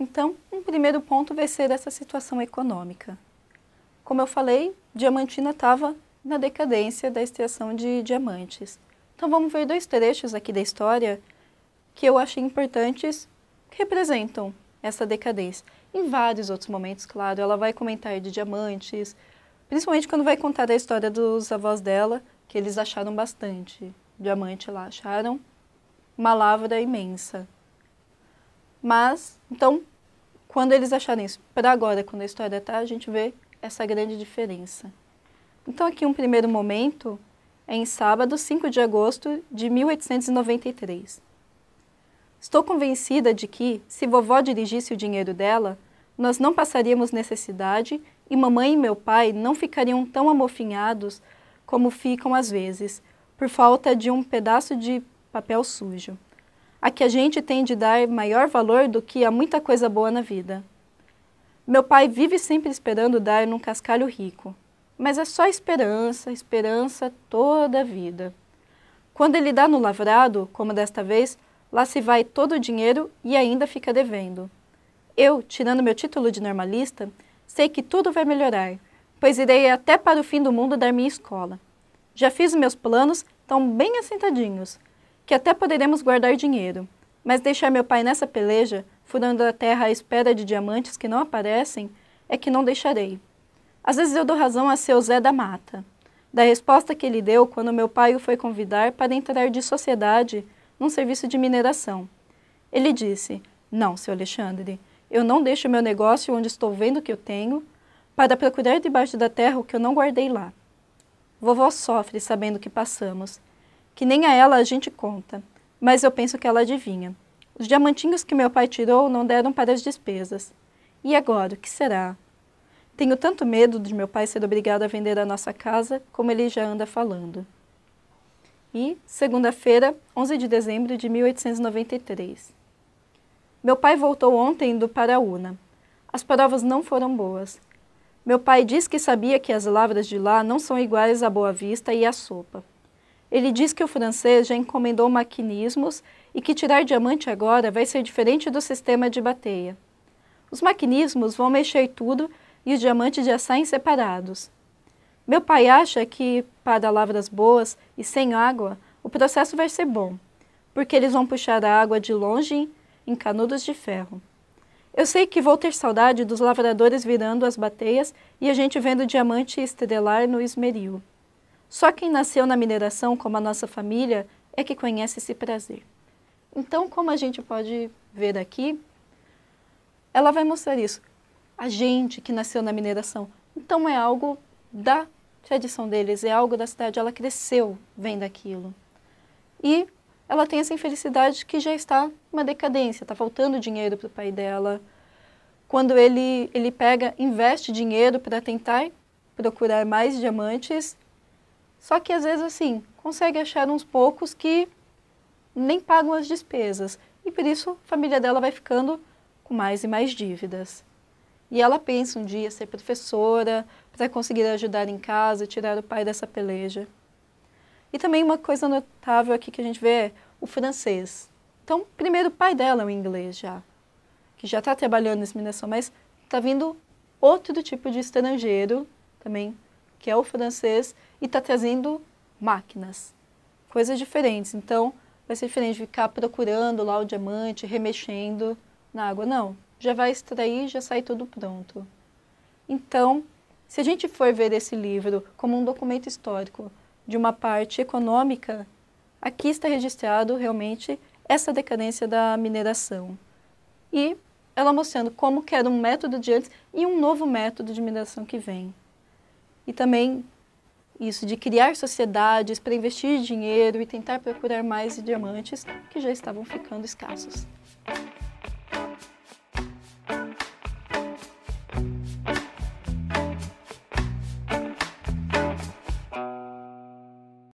Então, um primeiro ponto vai ser essa situação econômica. Como eu falei, Diamantina estava na decadência da extração de diamantes. Então, vamos ver dois trechos aqui da história que eu achei importantes representam essa decadência. Em vários outros momentos, claro, ela vai comentar de diamantes, principalmente quando vai contar a história dos avós dela, que eles acharam bastante diamante lá, acharam uma lavra imensa. Mas, então, quando eles acharem isso, para agora, quando a história está, a gente vê essa grande diferença. Então, aqui um primeiro momento é em sábado, 5 de agosto de 1893. Estou convencida de que, se vovó dirigisse o dinheiro dela, nós não passaríamos necessidade e mamãe e meu pai não ficariam tão amofinhados como ficam às vezes, por falta de um pedaço de papel sujo. A que a gente tem de dar maior valor do que a muita coisa boa na vida. Meu pai vive sempre esperando dar num cascalho rico, mas é só esperança, esperança toda a vida. Quando ele dá no lavrado, como desta vez, Lá se vai todo o dinheiro e ainda fica devendo. Eu, tirando meu título de normalista, sei que tudo vai melhorar, pois irei até para o fim do mundo dar minha escola. Já fiz meus planos, tão bem assentadinhos, que até poderemos guardar dinheiro. Mas deixar meu pai nessa peleja, furando a terra à espera de diamantes que não aparecem, é que não deixarei. Às vezes eu dou razão a seu Zé da Mata, da resposta que ele deu quando meu pai o foi convidar para entrar de sociedade num serviço de mineração. Ele disse: Não, seu Alexandre, eu não deixo meu negócio onde estou vendo que eu tenho para procurar debaixo da terra o que eu não guardei lá. Vovó sofre sabendo o que passamos, que nem a ela a gente conta, mas eu penso que ela adivinha. Os diamantinhos que meu pai tirou não deram para as despesas. E agora, o que será? Tenho tanto medo de meu pai ser obrigado a vender a nossa casa, como ele já anda falando e segunda-feira, 11 de dezembro de 1893. Meu pai voltou ontem do Paraúna. As provas não foram boas. Meu pai diz que sabia que as lavras de lá não são iguais à Boa Vista e à sopa. Ele diz que o francês já encomendou maquinismos e que tirar diamante agora vai ser diferente do sistema de bateia. Os maquinismos vão mexer tudo e os diamantes já saem separados. Meu pai acha que, para lavras boas e sem água, o processo vai ser bom, porque eles vão puxar a água de longe em canudos de ferro. Eu sei que vou ter saudade dos lavradores virando as bateias e a gente vendo diamante estrelar no esmeril. Só quem nasceu na mineração, como a nossa família, é que conhece esse prazer. Então, como a gente pode ver aqui, ela vai mostrar isso. A gente que nasceu na mineração. Então, é algo da tradição deles, é algo da cidade, ela cresceu vem daquilo. E ela tem essa infelicidade que já está uma decadência, está faltando dinheiro para o pai dela. Quando ele, ele pega, investe dinheiro para tentar procurar mais diamantes, só que às vezes assim, consegue achar uns poucos que nem pagam as despesas. E por isso a família dela vai ficando com mais e mais dívidas. E ela pensa um dia ser professora, para é conseguir ajudar em casa, tirar o pai dessa peleja. E também uma coisa notável aqui que a gente vê é o francês. Então, primeiro o pai dela é um inglês já, que já está trabalhando nessa mineração, mas está vindo outro tipo de estrangeiro também, que é o francês, e está trazendo máquinas, coisas diferentes. Então, vai ser diferente ficar procurando lá o diamante, remexendo na água. Não, já vai extrair, já sai tudo pronto. Então, se a gente for ver esse livro como um documento histórico de uma parte econômica, aqui está registrado realmente essa decadência da mineração. E ela mostrando como que era um método de antes e um novo método de mineração que vem. E também isso de criar sociedades para investir dinheiro e tentar procurar mais diamantes que já estavam ficando escassos.